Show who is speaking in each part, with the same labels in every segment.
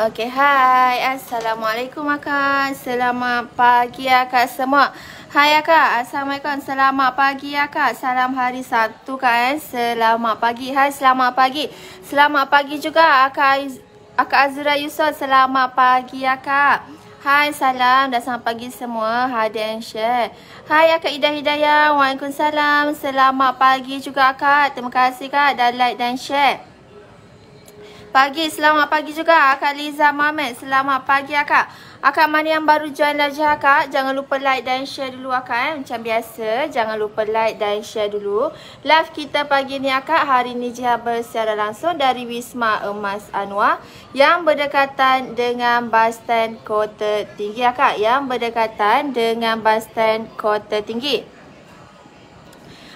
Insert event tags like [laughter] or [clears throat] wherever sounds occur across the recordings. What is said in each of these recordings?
Speaker 1: Okay, hi, Assalamualaikum, Akak. Selamat pagi, Akak semua. Hai, Akak. Assalamualaikum. Selamat pagi, Akak. Salam hari Sabtu, kan? Selamat pagi. Hai, selamat pagi. Selamat pagi juga, Akak, Akak Azura Yusof. Selamat pagi, Akak. Hai, salam Dah sampai pagi semua. Hadir and share. Hai, Akak Ida Hidayah. Waalaikumsalam. Selamat pagi juga, Akak. Terima kasih, Kak, dan like dan share. Pagi, selamat pagi juga Akak Liza Mohamed. Selamat pagi Akak. Akak mana yang baru join lajah Akak, jangan lupa like dan share dulu Akak. Eh. Macam biasa, jangan lupa like dan share dulu. Live kita pagi ni Akak, hari ni Jihar bersiara langsung dari Wisma Emas Anwar yang berdekatan dengan Bastan Kota Tinggi Akak. Yang berdekatan dengan Bastan Kota Tinggi.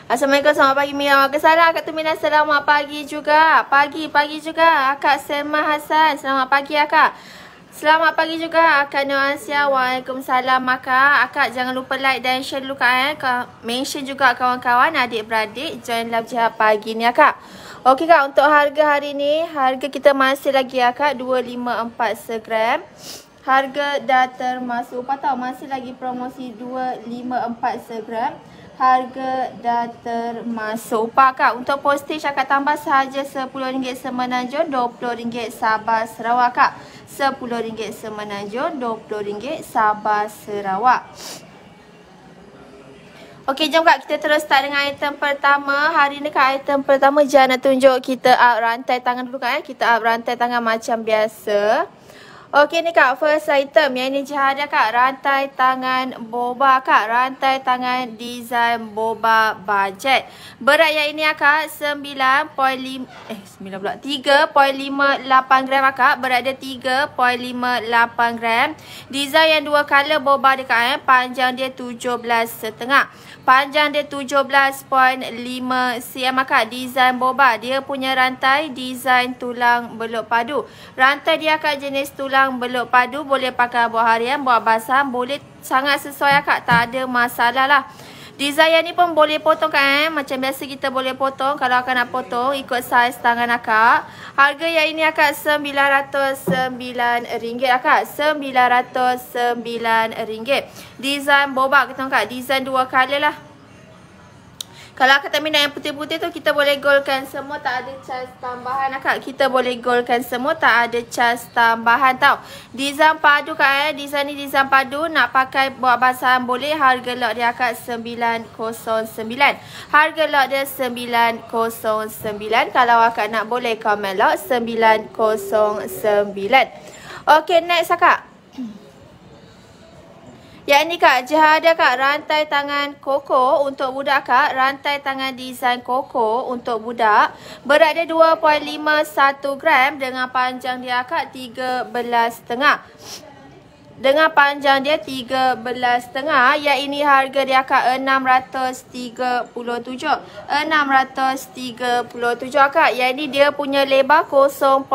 Speaker 1: Assalamualaikum, selamat pagi Mia. Maka salam Akak Tumina. Selamat pagi juga. Pagi, pagi juga Akak sema hasan Selamat pagi Akak. Selamat pagi juga Akak Nur Waalaikumsalam Akak. Akak jangan lupa like dan share dulu Kak. Eh. Mention juga kawan-kawan, adik-beradik. Join live jihad pagi ni Akak. Okey Kak, untuk harga hari ni, harga kita masih lagi Akak. 254 segram. Harga dah termasuk. Upah tahu, masih lagi promosi 254 segram harga dah termasuk. Pak Kak, untuk postage akan tambah sahaja RM10 semenanjung, RM20 Sabah Sarawak Kak. RM10 semenanjung, RM20 Sabah Sarawak. Okey, jom Kak, kita terus start dengan item pertama. Hari ni Kak, item pertama Jana tunjuk kita up rantai tangan dulu Kak. Eh. Kita up rantai tangan macam biasa. Okey ni kak, first item yang ni Cik kak, rantai tangan boba kak, rantai tangan design boba budget. Berat yang ini ya, kak, 9.5, eh 9 pula, 3.58 gram ya, kak, berat dia 3.58 gram. Design yang dua color boba dekat eh, panjang dia 17 setengah. Panjang dia 17.5 cm akak. Design boba. Dia punya rantai design tulang beluk padu. Rantai dia akak jenis tulang beluk padu. Boleh pakai buah harian, buah basah. Boleh sangat sesuai akak. Tak ada masalah lah. Desire ni pun boleh potong kan eh? Macam biasa kita boleh potong Kalau akan nak potong ikut saiz tangan akak Harga yang ini akak RM909 akak RM909 Design bobak kita kak Design dua color lah kalau akak tak minat yang putih-putih tu Kita boleh golkan semua Tak ada cas tambahan akak Kita boleh golkan semua Tak ada cas tambahan tau Design padu kak eh Design ni design padu Nak pakai buat basahan boleh Harga lot dia akak RM9.09 Harga lot dia RM9.09 Kalau akak nak boleh komen lot RM9.09 Okay next akak Ya ni kak, jahada kak rantai tangan koko untuk budak kak, rantai tangan desain koko untuk budak. Berat dia 2.51 gram dengan panjang dia kak 13 setengah. Dengan panjang dia 13.5 Yang ini harga dia akak 637 637 akak Yang ini dia punya lebar 0.5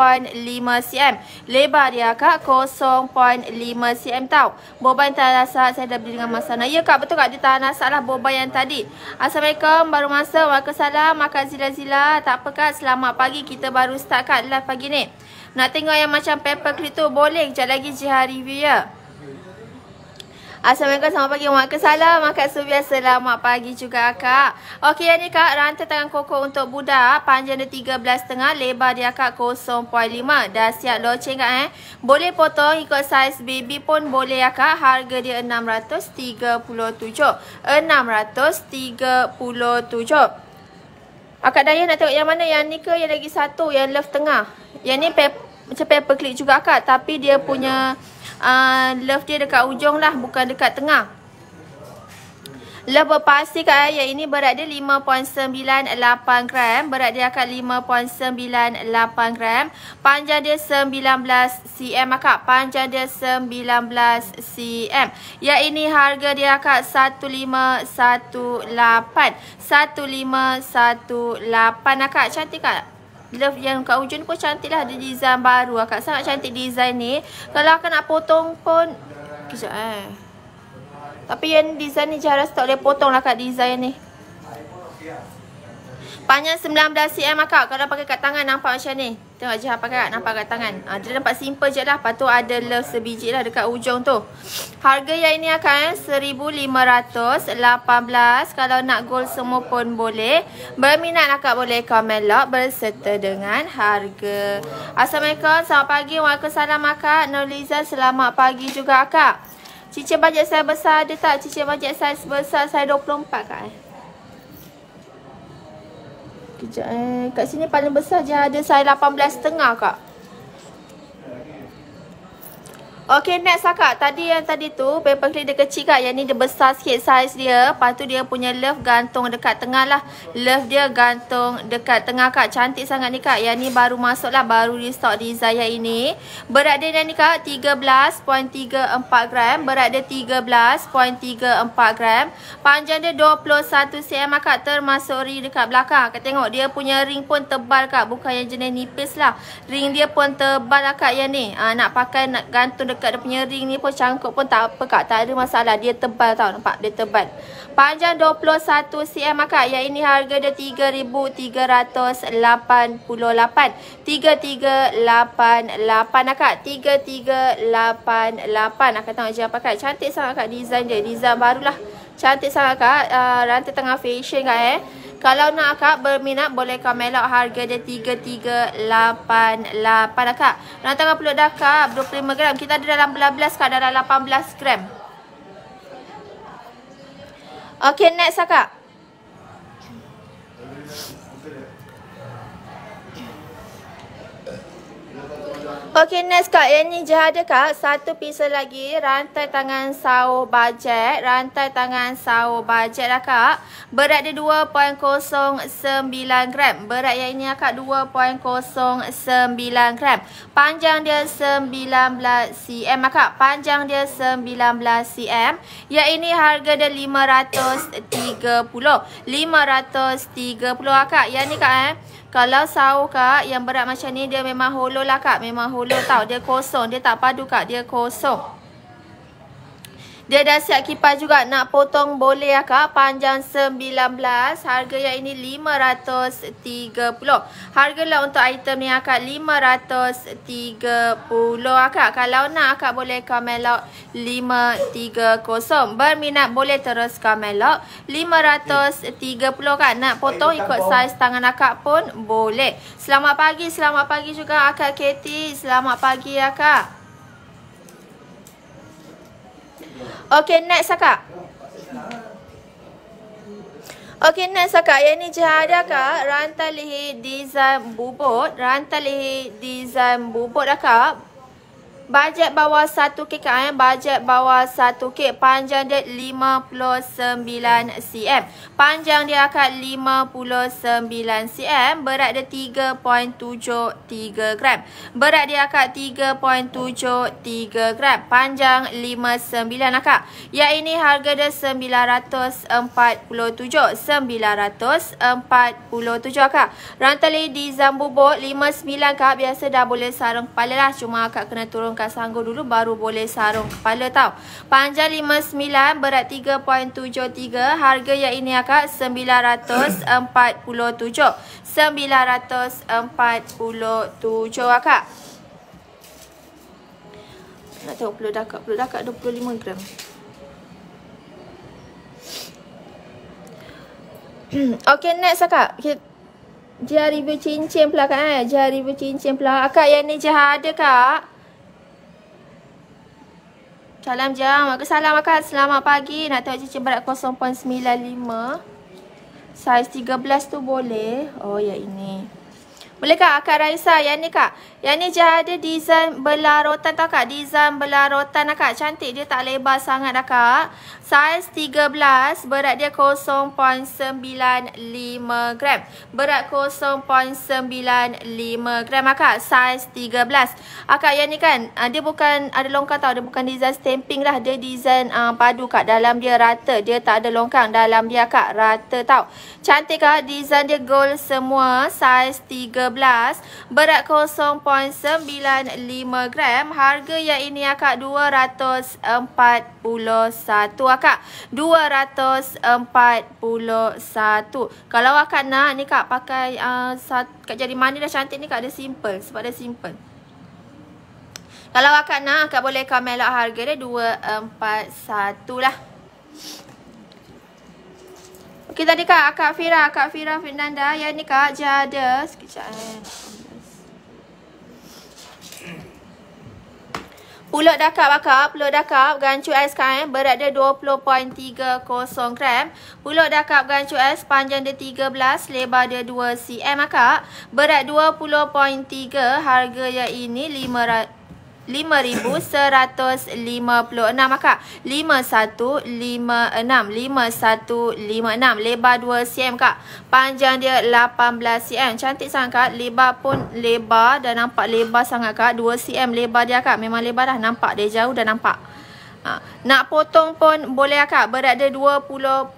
Speaker 1: cm Lebar dia akak 0.5 cm tau Boban tanah sahab saya dah beli dengan masana Ya kak betul kak dia tanah sahab lah boban yang tadi Assalamualaikum baru masa Waalaikumsalam makan zila-zila Tak apa kak selamat pagi kita baru start kak live pagi ni nak tengok yang macam paper clip tu boleh Sekejap lagi Jihar review ya Assalamualaikum selamat pagi Mak kesalam Akak sebiasa lah Mak pagi juga akak Ok yang ni kak Rantai tangan koko untuk budak Panjang dia 13.5 Lebar dia kak 0.5 Dah siap loceng kak eh Boleh potong ikut saiz baby pun boleh ya, kak. Harga dia 637 637 637 Akak Dayah nak tengok yang mana yang ni ke yang lagi satu yang love tengah. Yang ni paper, macam paper clip juga akak tapi dia punya uh, love dia dekat ujung lah bukan dekat tengah. Lebih pasti kat ayat ini berat dia 5.98 gram. Berat dia akan 5.98 gram. Panjang dia 19 cm akak. Panjang dia 19 cm. Ya ini harga dia akak 1518. 1518 akak. Cantik kak? Love yang kat ujung pun cantik lah. Ada design baru akak. Sangat cantik design ni. Kalau akak nak potong pun. Kejap eh. Tapi yang design ni jaras tak boleh potong lah kat design ni. Panjang 19 cm lah, kak. Kalau pakai kat tangan nampak macam ni. Tengok je pakai kat nampak kat tangan. Ha, dia nampak simple je lah. Lepas tu ada love sebiji lah dekat ujung tu. Harga yang ini akan eh, 1518 Kalau nak gold semua pun boleh. Berminat lah, kak boleh komen lah berserta dengan harga. Assalamualaikum. Selamat pagi. Waalaikumsalam kak Nur Liza selamat pagi juga kak. Cincin bajet saya besar ada tak? Cincin bajet saya sebesar saya 24 kat eh. Kejap eh. Kat sini paling besar je ada saya 18 setengah kak. Okay next kakak Tadi yang tadi tu Paper clip dia kecil kak Yang ni dia besar sikit size dia Lepas tu dia punya love gantung dekat tengah lah Love dia gantung dekat tengah kak Cantik sangat ni kak Yang ni baru masuk lah Baru restock di Zaya ini Berat dia ni kak 13.34 gram Berat dia 13.34 gram Panjang dia 21 cm kak Termasuk ring dekat belakang Kak tengok dia punya ring pun tebal kak Bukan yang jenis nipis lah Ring dia pun tebal lah kak yang ni ha, Nak pakai nak gantung dekat dekat dia punya ring ni pun cangkuk pun tak apa kak. Tak ada masalah. Dia tebal tau nampak. Dia tebal. Panjang 21 cm kak. Yang ini harga dia 3388 3388 lah kak. 3388 Akak tengok je apa kak. Cantik sangat kak. Design dia. Design barulah. Cantik sangat kak. Uh, rantai tengah fashion kak eh. Kalau nak akak berminat boleh komen lah harga dia 3388 akak. Lah, nak tengah peluk dah akak 25 gram. Kita ada dalam belas-belas kak dalam 18 gram. Okay next akak. Lah, Okay next kak yang ni je ada kak satu pisau lagi rantai tangan saw bajet rantai tangan saw bajet lah kak berat dia 2.09 gram berat yang ini kak 2.09 gram panjang dia 19 cm lah, kak panjang dia 19 cm yang ini harga dia 530 530 lah, kak yang ni kak eh kalau sawo kak yang berat macam ni dia memang hollow lah kak. Memang hollow tau. Dia kosong. Dia tak padu kak. Dia kosong. Dia dah siap kipas juga. Nak potong boleh ya kak. Panjang 19. Harga yang ini 530. lah untuk item ni akak 530 akak. Kalau nak akak boleh comment log 530. Berminat boleh terus comment log 530 kak. Nak potong ikut saiz tangan akak pun boleh. Selamat pagi. Selamat pagi juga akak Katie. Selamat pagi akak. Ya, Okay next kakak Okay next kakak Yang ni jahat kak Rantai leher design bubut Rantai leher design bubut dah kak Bajet bawah 1K kan eh? Bajet bawah 1K Panjang dia 59cm Panjang dia akan 59cm Berat dia 3.73 gram Berat dia akan 3.73 gram Panjang 59 akak Ya ini harga dia 947 947 akak Rantali di Zambubo 59 kak Biasa dah boleh sarung kepala lah Cuma akak kena turunkan gantungkan sanggul dulu baru boleh sarung kepala tau. Panjang 59, berat 3.73, harga yang ini akak 947. 947 akak. Nak tengok peluh dakak. Peluh dakak 25 gram. [clears throat] okay next akak. Jari bercincin pula kak eh. Jari bercincin pula. Akak yang ni jahat ada kak. Salam jam. Salam akak. Selamat pagi. Nak tengok cincin berat 0.95. Saiz 13 tu boleh. Oh ya ini. Boleh kak Kak Raisa yang ni kak Yang ni je ada design belah rotan tau kak Design belah rotan lah kak Cantik dia tak lebar sangat lah kak Saiz 13 Berat dia 0.95 gram Berat 0.95 gram lah kak Saiz 13 ah, Kak yang ni kan ah, Dia bukan ada longkang tau Dia bukan design stamping lah Dia design uh, padu kak Dalam dia rata Dia tak ada longkang Dalam dia kak rata tau Cantik kak Design dia gold semua Saiz 13 2013 berat 0.95 gram harga yang ini akak 241 akak 241 kalau akak nak ni kak pakai uh, sat, kak jadi mana dah cantik ni kak ada simple sebab dia simple kalau akak nak akak boleh komen harga dia 241 lah Okey tadi Kak, Kak Fira, Kak Fira Fernanda. Ya ni Kak Jada. Sekejap eh. Pulut dah kap bakar, pulut dah kap gancu ais kain eh? berat dia 20.30 gram. Pulut dah kap gancu es panjang dia 13, lebar dia 2 cm akak. Eh, berat 20.3, harga yang ini 500 5156 akak 5156 5156 lebar 2 cm kak panjang dia 18 cm cantik sangat kak lebar pun lebar dan nampak lebar sangat kak 2 cm lebar dia kak memang lebar dah nampak dia jauh dan nampak Ha. Nak potong pun boleh akak. Berat dia 20.3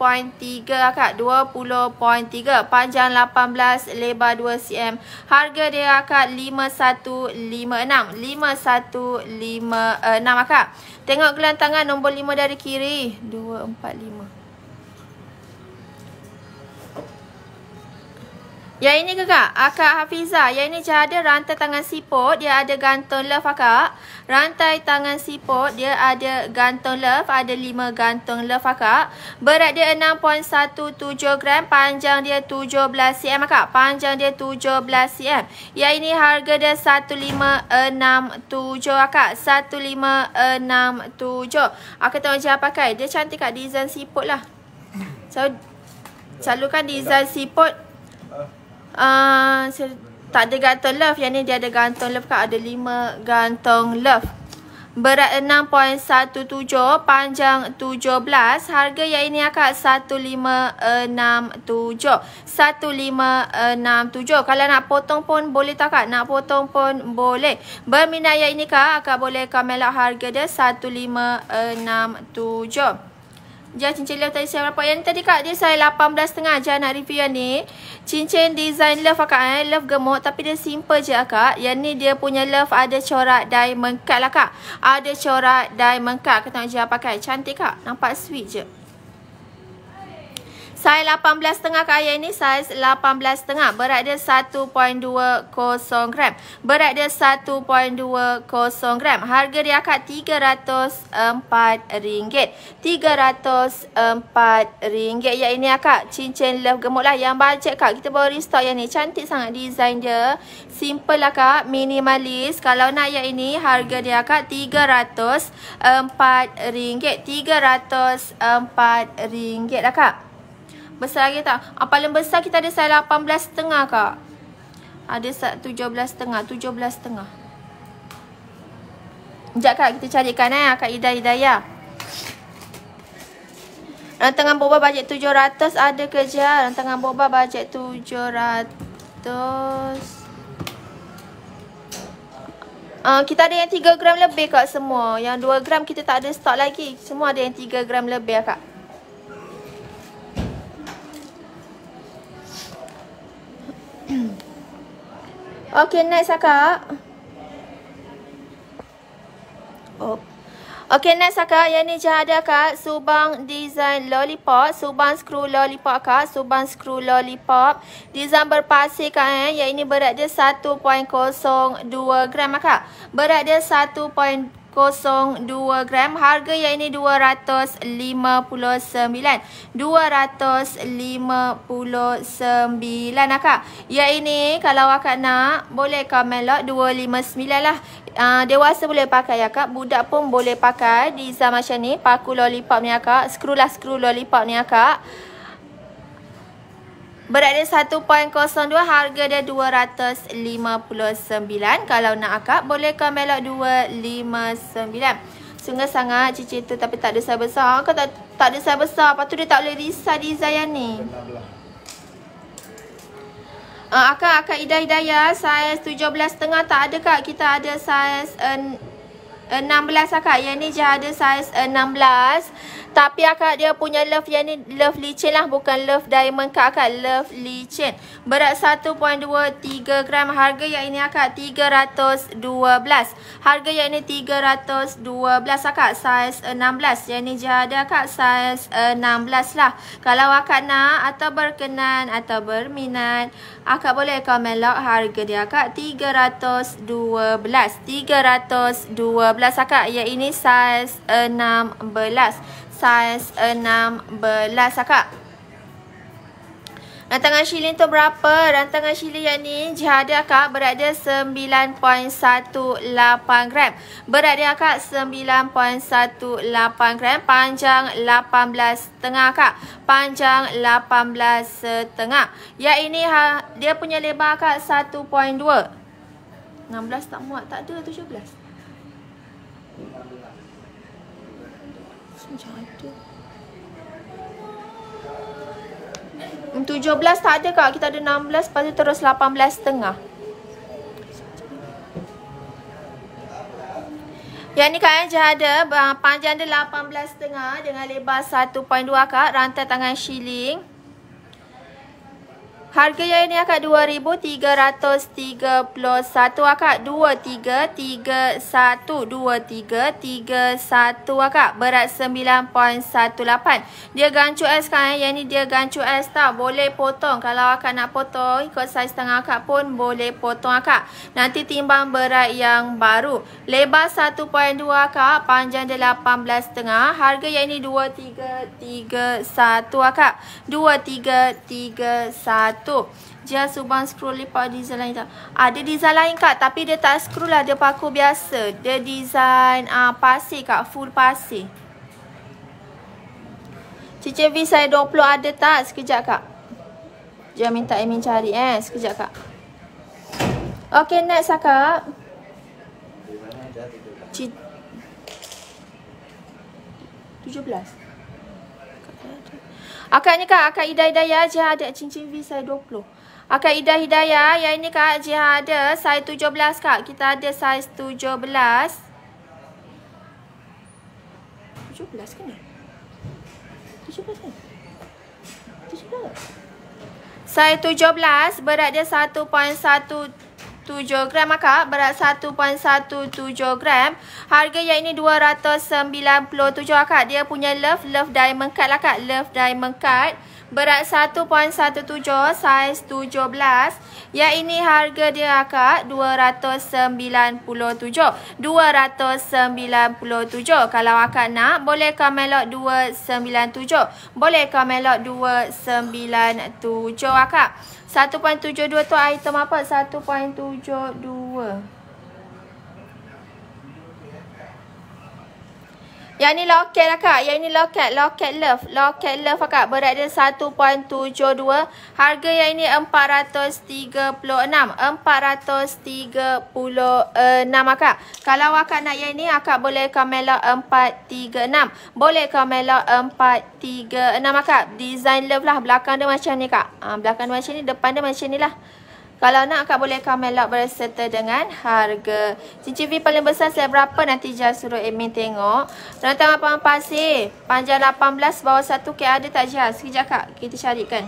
Speaker 1: akak. 20.3. Panjang 18. Lebar 2 cm. Harga dia akak 5156. 5156 akak. Tengok gelang nombor 5 dari kiri. 245. 245. Yang ini ke kak? Akak Hafizah. Yang ini je ada rantai tangan siput. Dia ada gantung love akak. Rantai tangan siput. Dia ada gantung love. Ada lima gantung love akak. Berat dia 6.17 gram. Panjang dia 17 cm akak. Panjang dia 17 cm. Yang ini harga dia 1.567 akak. 1.567. Akak tahu macam pakai. Dia cantik kak. Design siput lah. So, kan design siput. Siput. Ah, saya tak ada gantung love. Yang ni dia ada gantung love kan. Ada lima gantung love. Berat 6.17. Panjang 17. Harga yang ini akak 1567. 1567. Kalau nak potong pun boleh tak kak? Nak potong pun boleh. Berminat yang ini kak. kak boleh komen lah harga dia 1567. 1567. Jangan cincin love tadi saya berapa? Yang tadi kak dia saya 18.5 je nak review yang ni. Cincin design love akak eh. Love gemuk tapi dia simple je ah, kak Yang ni dia punya love ada corak diamond cut lah kak. Ada corak diamond cut. Kita tengok je pakai. Cantik kak. Nampak sweet je. Saiz 18 tengah ke ayah ni saiz 18 tengah. Berat dia 1.20 gram. Berat dia 1.20 gram. Harga dia akan RM304. RM304. Ya ini akak cincin love gemuk lah. Yang bajet kak. Kita baru restock yang ni. Cantik sangat design dia. Simple lah kak. Minimalis. Kalau nak yang ini harga dia akak RM304. RM304 lah kak. Besar lagi tak? Ah, paling besar kita ada size 18 setengah kak. Ada size 17 setengah. 17 setengah. Sekejap kak kita carikan eh. Kak Ida Hidayah. Ya. Rantangan boba bajet 700 ada ke je? Rantangan boba bajet 700. Uh, ah, kita ada yang 3 gram lebih kak semua. Yang 2 gram kita tak ada stok lagi. Semua ada yang 3 gram lebih kak. [clears throat] okay next akak oh. Okay next akak Yang ni jahat ada akak Subang design lollipop Subang screw lollipop akak Subang screw lollipop Design berpasir kak eh Yang ini berat dia 1.02 gram akak Berat dia 0.02 gram harga yang ini 259 259 akak ya ini kalau akak nak boleh kamelot 259 lah uh, dewasa boleh pakai ya kak budak pun boleh pakai di zaman macam ni paku lollipop ni ah, kak skru lah skru lollipop ni kak Berada 1.02 harga dia 259 Kalau nak akak boleh ke melok 259 Sungguh sangat cici tu tapi tak ada saya besar Kau tak, tak ada saya besar Lepas tu dia tak boleh risau di Zayan ni uh, Akak, akak Ida Idaya Saiz 17 tengah tak ada kak Kita ada saiz uh, 16 akak Yang ni je ada saiz uh, 16 tapi akak dia punya love yang ni love licin lah bukan love diamond kak akak love licin. Berat 1.23 gram harga yang ini akak 312. Harga yang ini 312 akak size 16. Yang ni jahada akak size 16 lah. Kalau akak nak atau berkenan atau berminat akak boleh komen log harga dia akak 312. 312 akak yang ini size 16 saiz 16 akak. Rantangan shilling tu berapa? Rantangan shilling yang ni jihada akak berada 9.18 gram. Berada akak 9.18 gram. Panjang 18 tengah akak. Panjang 18 setengah. Yang ini ha, dia punya lebar akak 1.2. 16 tak muat. Tak ada 17. Lah 17. 17 tak ada kak. Kita ada 16 lepas tu terus 18 setengah. Yang ni kak Anjah eh, ada panjang dia 18 setengah dengan lebar 1.2 kak. Rantai tangan shilling. Harga yang ini akak RM2,331 akak. 2,3,3,1,2,3,3,1 akak. Berat 9.18. Dia gancu S kan eh. Yang ini dia gancu S tau. Boleh potong. Kalau akak nak potong ikut saiz tengah akak pun boleh potong akak. Nanti timbang berat yang baru. Lebar 1.2 akak. Panjang dia 18.5. Harga yang ini 2,3,3,1 akak. 2,3,3,1 tu Just one scroll lepas design lain tak ha, ah, Dia design lain kak tapi dia tak scroll lah Dia paku biasa Dia design uh, pasir kak Full pasir Cici V saya 20 ada tak Sekejap kak Dia minta Amy cari eh Sekejap kak Okay next lah kak Cici 17 Akaknya kak, akak Ida Hidayah Jihad ada cincin V saya 20. Akak Ida Hidayah, yang ini kak Jihad ada saiz 17 kak. Kita ada saiz 17. 17 kan? 17 Saya 17. Saiz 17 berat dia 1.1 7 gram akak berat 1.17 gram harga yang ini 297 akak dia punya love love diamond card lah, akak love diamond card berat 1.17 size 17 yang ini harga dia akak 297 297 kalau akak nak boleh komen lot 297 boleh komen lot 297 akak 1.72 tu item apa? 1.72. Yang ni loket lah, kak. Yang ni loket. Loket love. Loket love kakak. Berat dia 1.72. Harga yang ni 436. 436 kakak. Kalau akak nak yang ni, akak boleh komen lah 436. Boleh kamera komen lah 436 kakak. Design love lah. Belakang dia macam ni kak. Ha, belakang dia macam ni. Depan dia macam ni lah. Kalau nak akak boleh comment lock berserta dengan harga. Cincin V paling besar selera berapa nanti Jal suruh admin tengok. Rantai Mampang Pasir. Panjang 18 bawah 1K ada tak Jal? Sekejap kak kita carikan.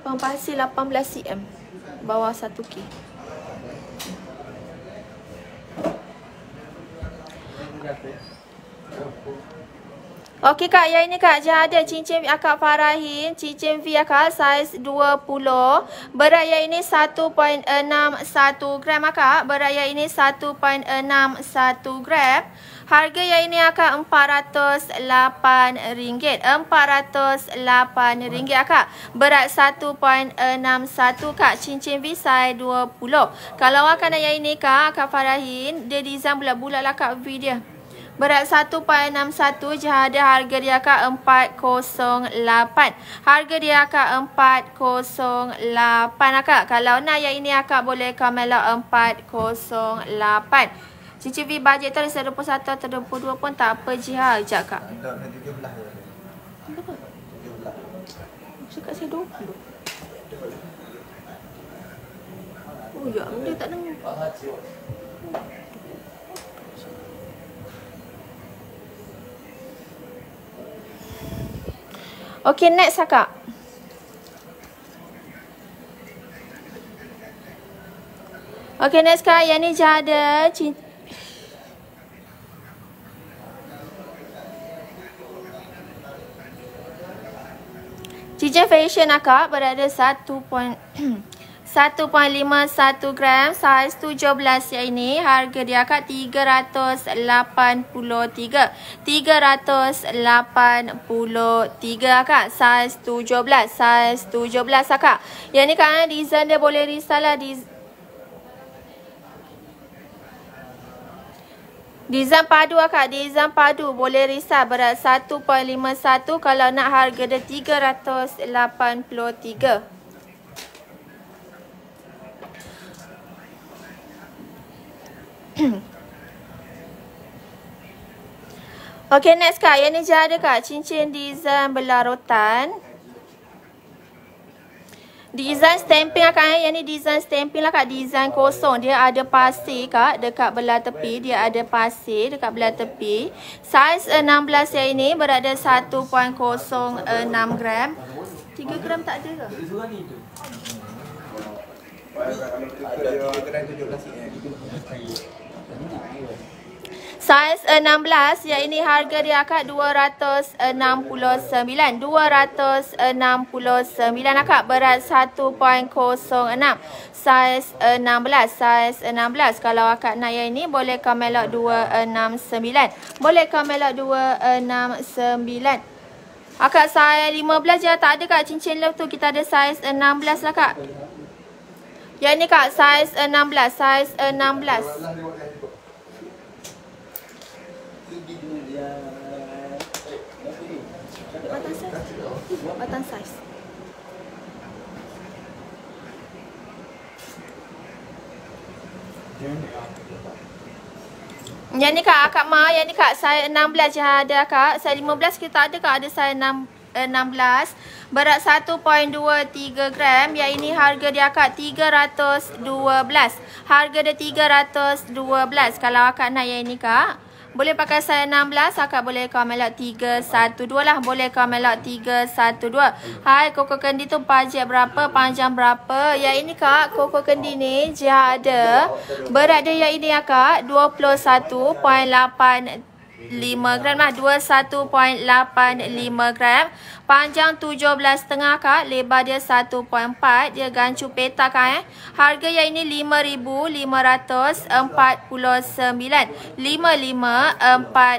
Speaker 1: Pampang Pasir 18 cm. Bawah 1K. Okey kak, yang ini kak, jangan ada cincin akak Farahin, cincin V akak saiz 20. Berat yang ini 1.61 gram akak, berat yang ini 1.61 gram. Harga yang ini akak RM408. RM408 akak. Berat 1.61 kak. Cincin V size 20. Kalau akak nak yang ini kak, akak Farahin, dia design bulat-bulat lah kak V dia. Berat 1.61 jahada harga dia akak 408. Harga dia akak 408 akak. Kalau nak yang ini akak boleh Carmelo 408. Cici V bajet tu ada 21 atau 22 pun tak apa je ha. Sekejap kak. Cakap saya 20. Oh ya, dia tak dengar. Okay, next kak. Okay, next kak. Yang ni jada. Cinta. Cincin fashion akak berada point. [clears throat] 1.51 gram saiz 17 yang ini harga dia kat 383 383 kak saiz 17 saiz 17 kak yang ni kan eh, design dia boleh risalah di Design padu akak, lah, design padu boleh risau berat 1.51 kalau nak harga dia 383. Okay next kak Yang ni je ada kak Cincin design belah rotan Design stamping akan kak Yang ni design stamping lah kak Design kosong Dia ada pasir kak Dekat belah tepi Dia ada pasir Dekat belah tepi Size 16 yang ni Berada 1.06 gram 3 gram tak ada ke? Ada 3 gram 17 gram Saiz 16 yang ini harga dia akak 269 269 akak berat 1.06 Saiz 16 Saiz 16 Kalau akak nak yang ini boleh kamelok 269 Boleh kamelok 269 Akak saiz 15 je ya, tak ada kak cincin love tu Kita ada size 16 lah kak Yang ni kak size 16 size 16 kelihatan saiz. Yang ni kak, kak Ma, yang ni kak, saya 16 je ada kak. Saya 15 kita ada kak, ada saya 6. 16 eh, berat 1.23 gram yang ini harga dia akak 312 harga dia 312 kalau kak nak yang ni kak boleh pakai saya 16 Akak boleh kau ambil lot 3, lah Boleh kau ambil lot 3, 1, Hai, koko kendi tu pajak berapa Panjang berapa Ya ini kak, koko kendi ni Dia ada Berat dia yang ini ya kak 21.83 Lima gram lah lima gram Panjang tujuh belas setengah kak Lebar dia satu point empat. Dia gancu peta kak eh Harga yang ini lima lima lima lima lima lima ribu ratus empat empat puluh sembilan,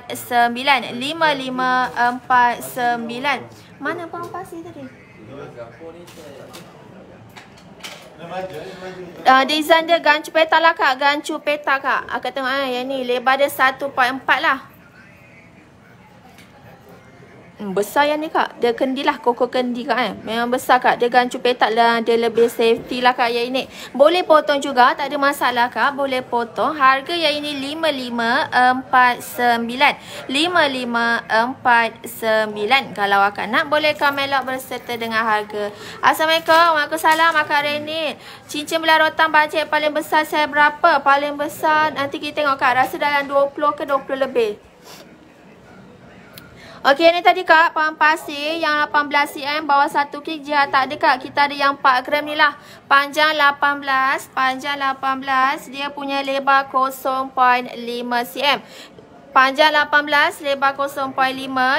Speaker 1: sembilan, empat sembilan. Mana bang pasir tadi? Uh, ah, design dia gancu petak lah kak Gancu petak kak Aku tengok eh, yang ni Lebar dia 1.4 lah Hmm, besar yang ni kak. Dia kendi lah. Koko kendi kak eh. Memang besar kak. Dia gancu petak lah. Dia lebih safety lah kak yang ini. Boleh potong juga. Tak ada masalah kak. Boleh potong. Harga yang ini RM55.49. RM55.49. Kalau akak nak boleh komen lock berserta dengan harga. Assalamualaikum. Waalaikumsalam. Akak Reni. Cincin belah rotan bajet paling besar saya berapa? Paling besar nanti kita tengok kak. Rasa dalam 20 ke 20 lebih. Okey ni tadi kak pam pasir yang 18 cm bawah 1 kg tak ada kak kita ada yang 4 gram ni lah panjang 18 panjang 18 dia punya lebar 0.5 cm Panjang 18, lebar 0.5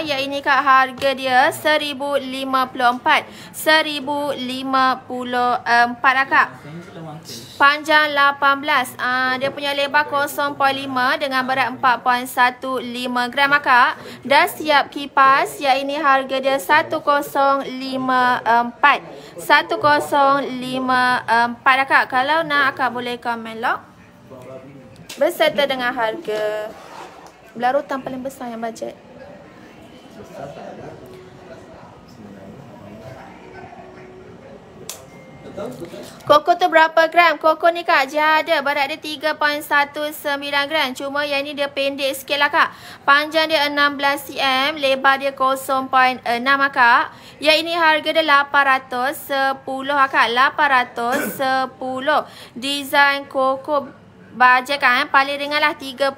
Speaker 1: yang ini kat harga dia RM1,054 RM1,054 akak Panjang 18, aa, dia punya lebar 0.5 dengan berat 4.15 gram akak dah siap kipas yang ini harga dia RM1,054 RM1,054 akak Kalau nak akak boleh komen log Berserta dengan harga Larutan paling besar yang bajet. Koko tu berapa gram? Koko ni kak, dia ada. Berat dia 3.19 gram. Cuma yang ni dia pendek sikit lah kak. Panjang dia 16 cm. Lebar dia 0.6 lah kak. Yang ini harga dia 810 lah kak. 810. Design koko baca kan eh? paling ringan lah 3.19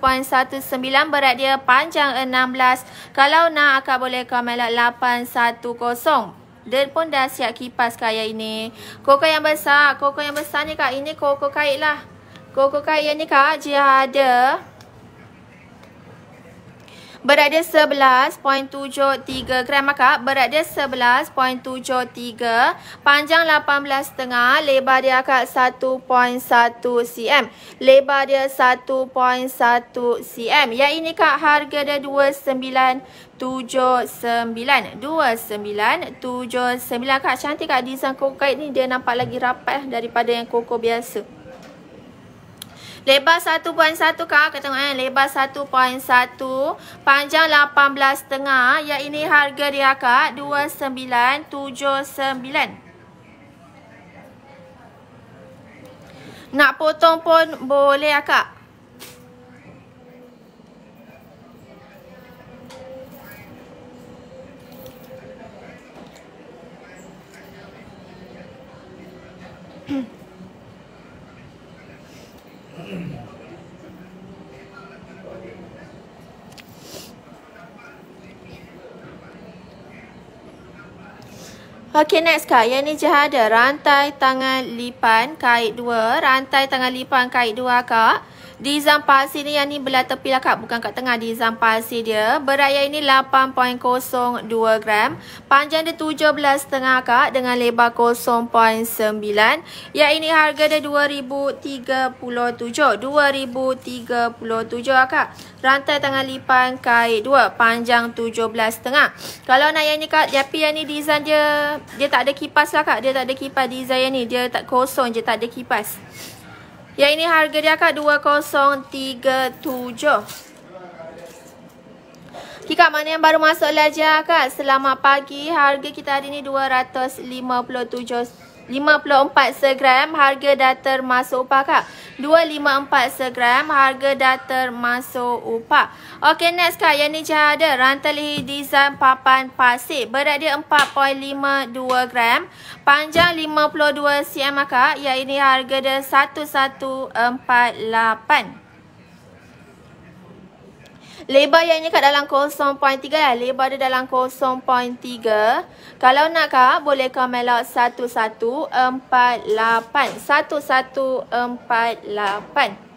Speaker 1: berat dia panjang 16 kalau nak akak boleh kamelak 810 dan pun dah siap kipas kaya ini koko yang besar koko yang besar ni kak ini koko kait lah koko kait yang ni kak jihada ada berat dia 11.73 gram markup berat dia 11.73 panjang 18.5 lebar dia akak 1.1 cm lebar dia 1.1 cm yang ini kak harga dia 2.979 2.979 kak cantik kak desain koko kait ni dia nampak lagi rapat daripada yang koko biasa Lebar 1.1 kak kata eh lebar 1.1 panjang 18 setengah ya ini harga dia kak 2979 Nak potong pun boleh akak. Okay next kak. Yang ni je ada rantai tangan lipan kait 2. Rantai tangan lipan kait 2 kak. Dizam Pasir ni yang ni belah tepi lah kak. Bukan kat tengah Dizam Pasir dia. Berat yang ini 8.02 gram. Panjang dia 17.5 kak dengan lebar 0.9. Yang ini harga dia 2037. 2037 lah, kak. Rantai tangan lipan kait 2. Panjang 17.5. Kalau nak yang ni kak. Tapi yang ni Dizam dia. Dia tak ada kipas lah kak. Dia tak ada kipas Dizam yang ni. Dia tak kosong je tak ada kipas. Ya ini harga dia kat 2037. Kika mana yang baru masuk lajar kak? Selamat pagi. Harga kita hari ni 257 rm gram harga dah termasuk upah kak. RM254 harga dah termasuk upah. Okey next kak yang ni jahat ada. Rantali design papan pasir. Berat dia 4.52 gram. Panjang 52 cm kak. Yang ini harga dia 1148. Lebar yang ni kat dalam 0.3 lah. Lebar dia dalam 0.3. Kalau nak kak, boleh kau melok 1148. 1148. 1148.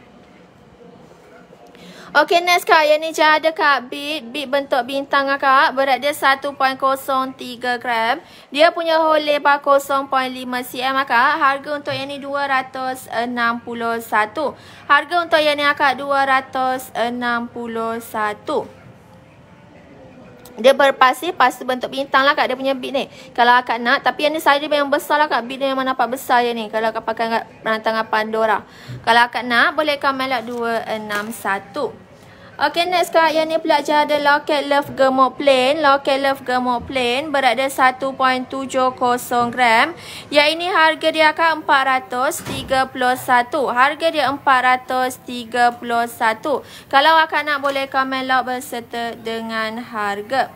Speaker 1: Okay next kak, yang ni je ada kak bit bit bentuk bintang lah kak. Berat dia 1.03 gram. Dia punya hole lebar 0.5 cm lah kak. Harga untuk yang ni 261. Harga untuk yang ni akak 261. 261. Dia berpasir pas bentuk bintang lah kak dia punya bit ni Kalau akak nak Tapi yang ni saya dia yang besar lah kak Bit ni memang nampak besar je ni Kalau akak pakai kat rantangan Pandora Kalau akak nak boleh kamelak 261 Okay, next kat yang ni pula je ada loket Love Gemuk Plain. Loket Love Gemuk Plain berat dia 1.70 gram. Yang ini harga dia akan 431. Harga dia 431. Kalau akak nak boleh komen log berserta dengan harga.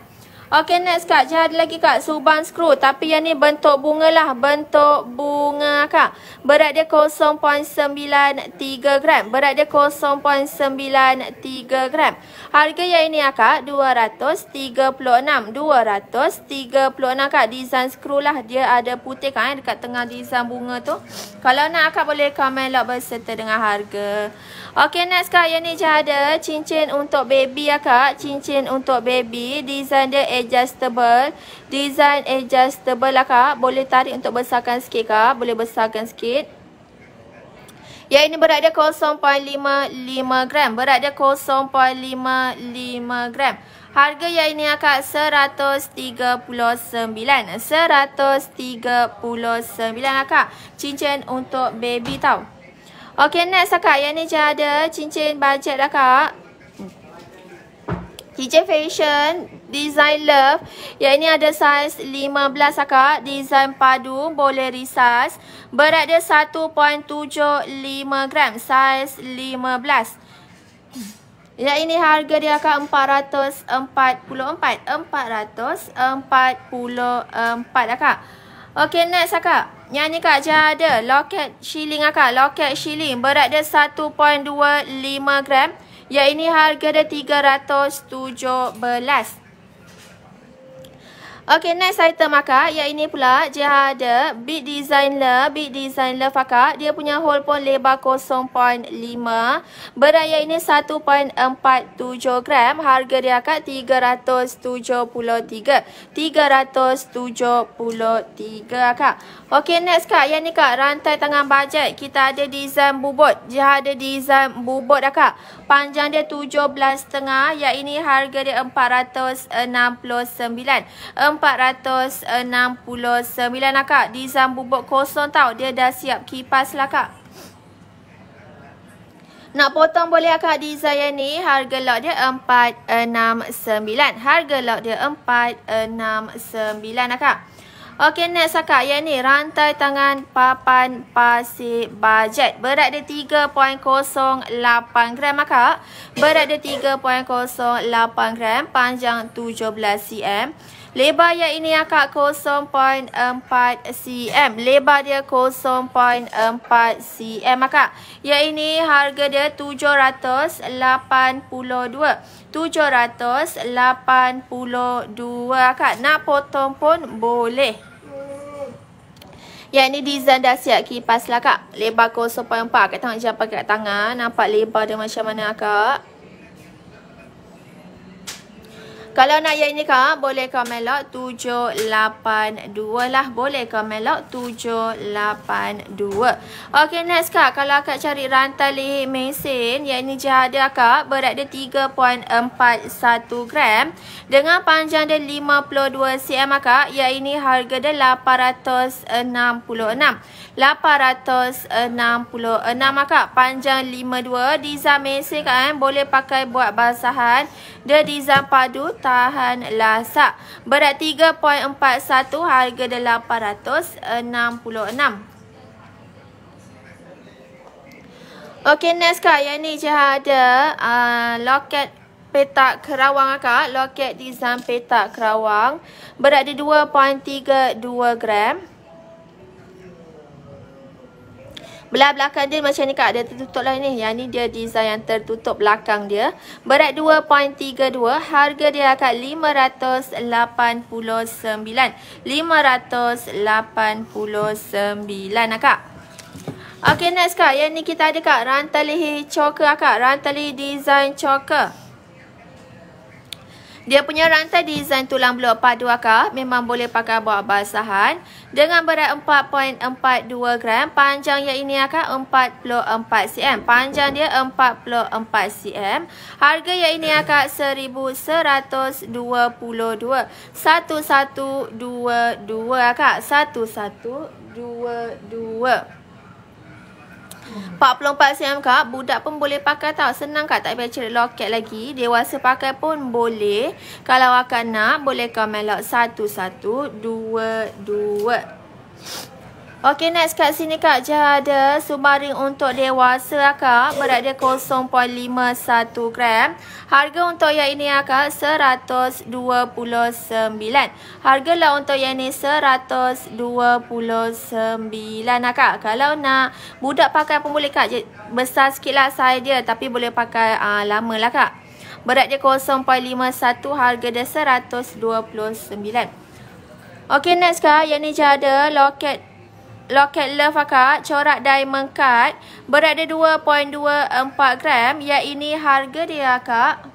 Speaker 1: Okay next kak. Jangan lagi kak. Suban skru. Tapi yang ni bentuk bunga lah. Bentuk bunga kak. Berat dia 0.93 gram. Berat dia 0.93 gram. Harga yang ini ya, kak. 236. 236 kak. Design skru lah. Dia ada putih kan. Dekat tengah design bunga tu. Kalau nak kak boleh komen lah berserta dengan harga. Okay next kak yang ni je ada cincin untuk baby ya kak. Cincin untuk baby. Design dia adjustable. Design adjustable lah kak. Boleh tarik untuk besarkan sikit kak. Boleh besarkan sikit. Ya ini berat dia 0.55 gram. Berat dia 0.55 gram. Harga yang ini akak RM139. RM139 akak. Cincin untuk baby tau. Okay next akak yang ni je ada cincin budget dah kak. Cincin fashion design love. Yang ini ada saiz 15 akak. Design padu boleh resize. Berat dia 1.75 gram. Saiz 15. Ya ini harga dia akak 444. 444 akak. Okey next akak. Nyanyi kak je ada. Loket shilling akak. Loket shilling. Berat dia 1.25 gram. Ya ini harga dia 317. Okay, next item akak. Ya ini pula, dia ada Big Design Love. Big Design Love akak. Dia punya hole pun lebar 0.5. Berat ya ini 1.47 gram. Harga dia akak 373. 373 akak. Okey next kak, yang ni kak rantai tangan bajet. Kita ada design bubot. Dia ada design bubot dah kak. Panjang dia 17.5, yang ini harga dia 469. 469 dah kak. Design bubot kosong tau. Dia dah siap kipas lah kak. Nak potong boleh akak lah, design yang ni. Harga lot dia 469. Harga lot dia 469 akak. Okey next akak yang ni rantai tangan papan pasir bajet. Berat dia 3.08 gram akak. Berat dia 3.08 gram, panjang 17 cm. Lebar yang ini akak 0.4 cm. Lebar dia 0.4 cm akak. Yang ini harga dia 782. 782 akak. Nak potong pun boleh. Yang ni design dah siap kipas lah kak. Lebar 0.4. Kak tengok macam apa kat tangan. Nampak lebar dia macam mana kak? Kalau nak yang ni kak, boleh comment lock 782 lah. Boleh comment lock 782. Okay, next kak. Kalau kak cari rantai leher mesin, yang ni je ada kak. Berat dia 3.41 gram. Dengan panjang dia 52 cm kak. Yang ini harga dia 866. 866 kak. Panjang 52. Design mesin kak eh. Boleh pakai buat basahan. Dia design padu tahan lasak. Berat 3.41 harga 866. Okey next kak yang ni je ada uh, loket petak kerawang lah, kak. Loket di design petak kerawang. Berat dia 2.32 gram. 2.32 gram. Belah belakang dia macam ni kak Dia tertutup lah ni Yang ni dia design yang tertutup belakang dia Berat 2.32 Harga dia kat RM589 RM589 lah kak Okay next kak Yang ni kita ada kak Rantali choker ah, kak Rantali design choker dia punya rantai desain tulang blok padu akar memang boleh pakai buat basahan. Dengan berat 4.42 gram, panjang yang ini akan 44 cm. Panjang dia 44 cm. Harga yang ini akan 1122. 1122 akan 1122. 44 cm kak Budak pun boleh pakai tau Senang kak tak payah cari loket lagi Dewasa pakai pun boleh Kalau akak nak boleh kau melok Satu satu dua dua Okey, next kat sini kak je ada submarine untuk dewasa kak. Berat dia 0.51 gram. Harga untuk yang ini kak RM129. Harga lah untuk yang ini RM129 kak. Kalau nak budak pakai pun boleh kak. Besar sikit lah size dia tapi boleh pakai uh, lama lah kak. Berat dia 0.51 harga dia RM129. Okey, next kak. Yang ni je ada loket Locket Love akak corak diamond cut berat dia 2.24 gram ya ini harga dia akak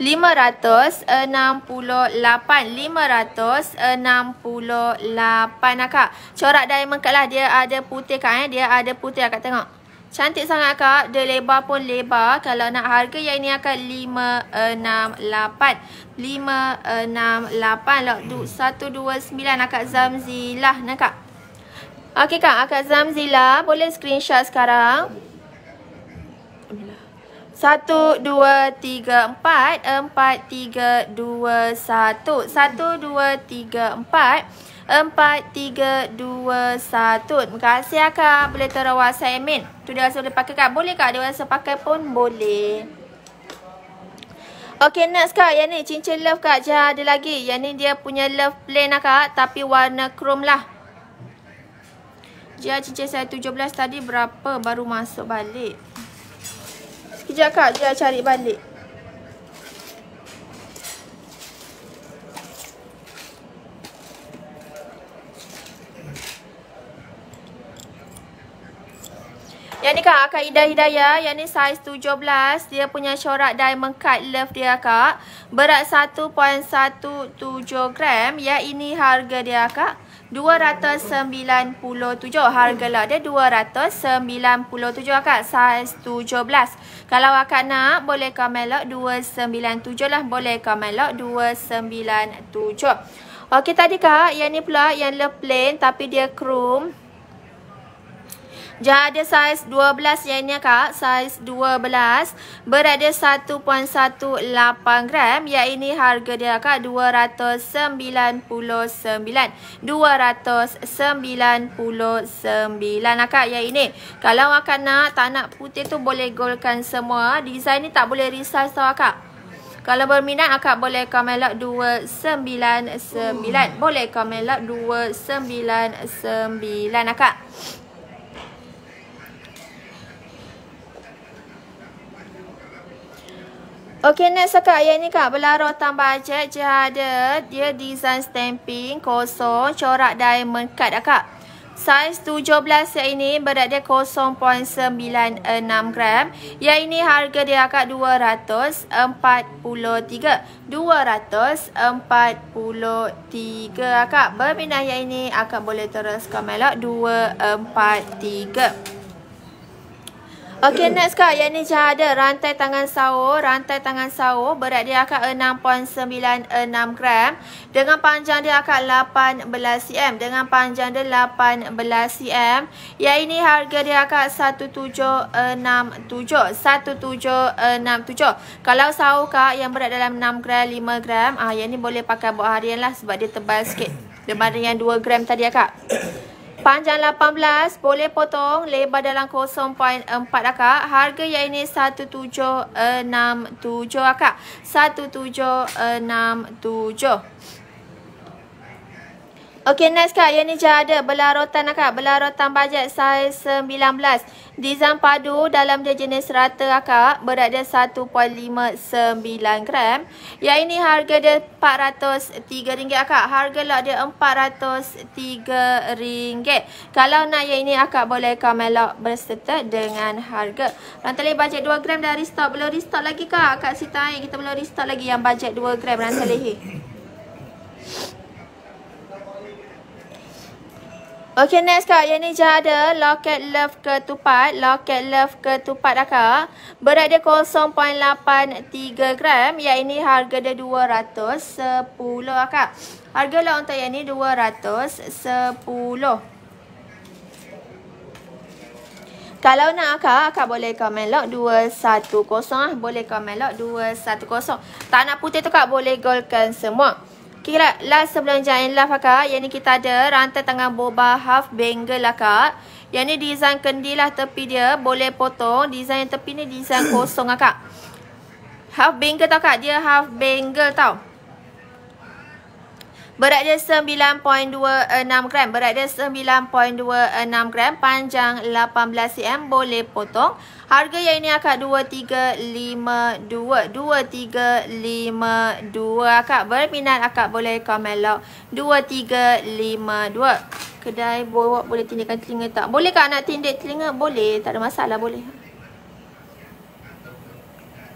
Speaker 1: 568 568 akak corak diamond cut lah dia ada putih kan eh? dia ada putih akak tengok Cantik sangat kak. Dia lebar pun lebar. Kalau nak harga yang ini akan 568. 568. Lok 129 akak Zamzilah nak kak. Okey kak, akak Zamzilah boleh screenshot sekarang. Satu dua tiga empat empat tiga dua satu satu dua tiga empat. Empat, tiga, dua, satu. Terima kasih akak. Boleh terawak WhatsApp admin. Tu dia rasa boleh pakai kak. Boleh kak? Dia rasa pakai pun boleh. Okay next kak. Yang ni cincin love kak. Jangan ada lagi. Yang ni dia punya love plain lah kak. Tapi warna chrome lah. Jangan cincin saya tujuh belas tadi berapa baru masuk balik. Sekejap kak. Jangan cari balik. Yang ni kak, kak Ida Hidayah. Yang ni saiz 17. Dia punya corak diamond cut love dia kak. Berat 1.17 gram. Ya, ini harga dia kak. 297 lah. dia 297 akak saiz 17 kalau akak nak boleh kamelok 297 lah boleh kamelok 297 okey tadi kak yang ni pula yang le plain tapi dia chrome dia ada saiz 12 yang ni kak Saiz 12 Berada 1.18 gram Yang ini harga dia kak 299 299 lah kak yang ini Kalau akak nak tak nak putih tu boleh golkan semua Design ni tak boleh resize tau kak kalau berminat akak boleh komen lot 299. Boleh komen lot 299 akak. Okey next sekarang ayat ni kak belarut tambah bajet je ada. Dia design stamping kosong corak diamond cut dah kak. Saiz 17 yang ini berat dia 0.96 gram. Yang ini harga dia lah, kak 243. 243 lah, kak. Berminat yang ini akan boleh terus komen lah. 243. 243.
Speaker 2: Okey next
Speaker 1: kak yang ni je ada rantai tangan sawo Rantai tangan sawo berat dia akak 6.96 gram Dengan panjang dia akak 18 cm Dengan panjang dia 18 cm Yang ini harga dia akak 1767 1767 Kalau sawo kak yang berat dalam 6 gram 5 gram ah Yang ni boleh pakai buat harian lah sebab dia tebal sikit Demanding yang 2 gram tadi akak ya, Panjang 18 boleh potong lebar dalam 0.4 akak. Harga yang ini 1767 akak. 1767. Okay next kak, yang ni je ada Belarutan kak, belarutan bajet Saiz 19 dizam padu dalam dia jenis rata lah kak Berat dia 1.59 gram Yang ini harga dia 403 ringgit lah kak Harga lah dia 403 ringgit Kalau nak yang ini akak lah boleh komen lah Berserta dengan harga Rantai bajet 2 gram dah restock Belum restock lagi kak, kak si tanya Kita belum restock lagi yang bajet 2 gram rantai leher Okay next kak, yang ni je ada loket love ketupat. Loket love ketupat dah kak. Berat dia 0.83 gram. Yang ini harga dia 210 lah kak. Harga lah untuk yang ni 210. Kalau nak akak, akak boleh komen lock 210 ah. Boleh komen lock 210. Tak nak putih tu kak boleh golkan semua. Kira last sebelum jahit lah kakak. Yang ni kita ada rantai tangan boba half bangle lah kak. Yang ni design kendi lah tepi dia. Boleh potong. Design yang tepi ni design kosong lah kak. Half bangle tau kak. Dia half bangle tau. Berat dia 9.26 gram. Berat dia 9.26 gram. Panjang 18 cm. Boleh potong. Harga yang ini akak 2352. 2352 akak. Berminat akak boleh komen log 2352. Kedai buat boleh tindakan telinga tak? Boleh kak nak tindik telinga? Boleh. Tak ada masalah. Boleh.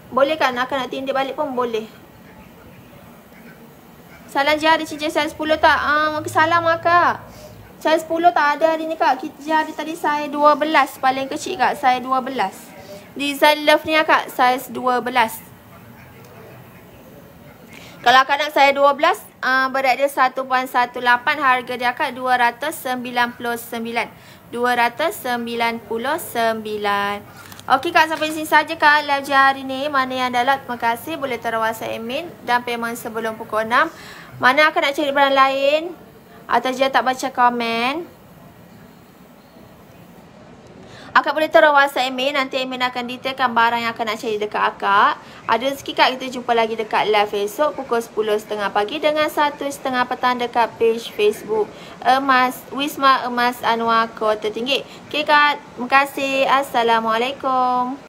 Speaker 1: Boleh kan? Akak nak tindik balik pun Boleh. Salam Jia ada cincin size 10 tak? Ah, uh, salam akak. Size 10 tak ada hari ni kak. Kita ada tadi size 12 paling kecil kak. Size 12. Design love ni ah, kak. size 12. Kalau akak nak size 12, ah uh, berat dia 1.18 harga dia akak 299. 299. Okey kak sampai sini saja kak live je hari ni. Mana yang dah lot terima kasih boleh terawal saya admin dan payment sebelum pukul 6. Mana akan nak cari brand lain? Atau dia tak baca komen? Akak boleh terus WhatsApp Amin. Nanti Amin akan detailkan barang yang akan nak cari dekat akak. Ada rezeki kak kita jumpa lagi dekat live esok pukul 10.30 pagi dengan 1.30 petang dekat page Facebook Emas Wisma Emas Anwar Kota Tinggi. Okay kak, terima kasih. Assalamualaikum.